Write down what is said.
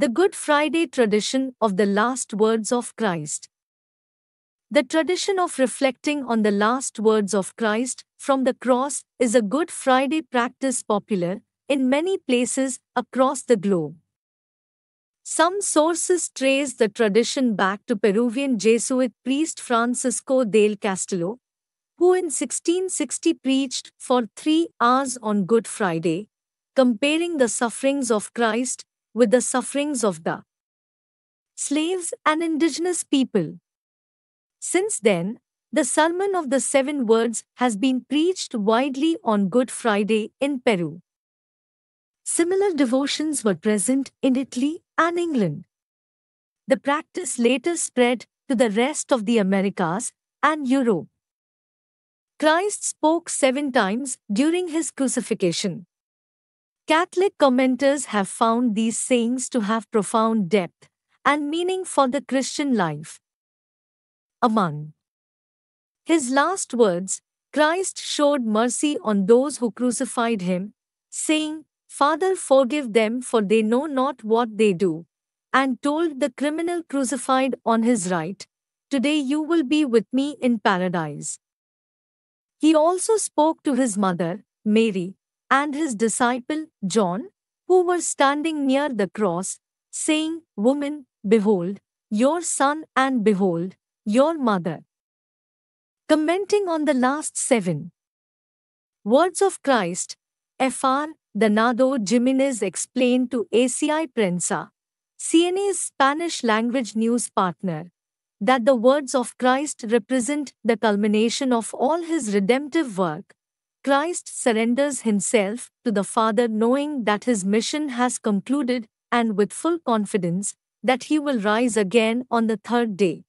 The Good Friday tradition of the last words of Christ. The tradition of reflecting on the last words of Christ from the cross is a Good Friday practice popular in many places across the globe. Some sources trace the tradition back to Peruvian Jesuit priest Francisco del Castillo, who in 1660 preached for three hours on Good Friday, comparing the sufferings of Christ with the sufferings of the slaves and indigenous people. Since then, the Sermon of the Seven Words has been preached widely on Good Friday in Peru. Similar devotions were present in Italy and England. The practice later spread to the rest of the Americas and Europe. Christ spoke seven times during his crucifixion. Catholic commenters have found these sayings to have profound depth and meaning for the Christian life. Among his last words, Christ showed mercy on those who crucified him, saying, Father, forgive them, for they know not what they do, and told the criminal crucified on his right, Today you will be with me in paradise. He also spoke to his mother, Mary, and his disciple John, who were standing near the cross, saying, Woman, behold, your son, and behold, your mother. Commenting on the last seven words of Christ, Fr. Danado Jimenez explained to ACI Prensa, CNA's Spanish language news partner, that the words of Christ represent the culmination of all his redemptive work, Christ surrenders himself to the Father knowing that his mission has concluded and with full confidence that he will rise again on the third day.